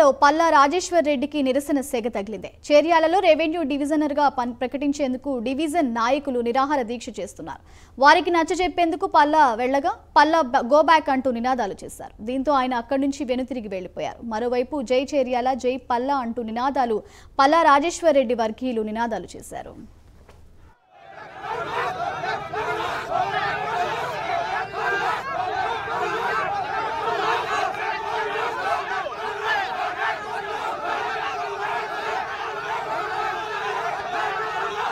జిల్లాలో పల్లా రాజేశ్వర్ రెడ్డికి నిరసన సెగ తగిలింది చేర్యాలలో రెవెన్యూ డివిజనర్గా ప్రకటించేందుకు డివిజన్ నాయకులు నిరాహార దీక్ష చేస్తున్నారు వారికి నచ్చజెప్పేందుకు పల్లా వెళ్లగా పల్లా గోబ్యాక్ అంటూ నినాదాలు చేశారు దీంతో ఆయన అక్కడి నుంచి వెనుతిరిగి వెళ్లిపోయారు మరోవైపు జై చేర్యాల జై పల్లా అంటూ నినాదాలు పల్లా రాజేశ్వర్ రెడ్డి వర్గీయులు నినాదాలు చేశారు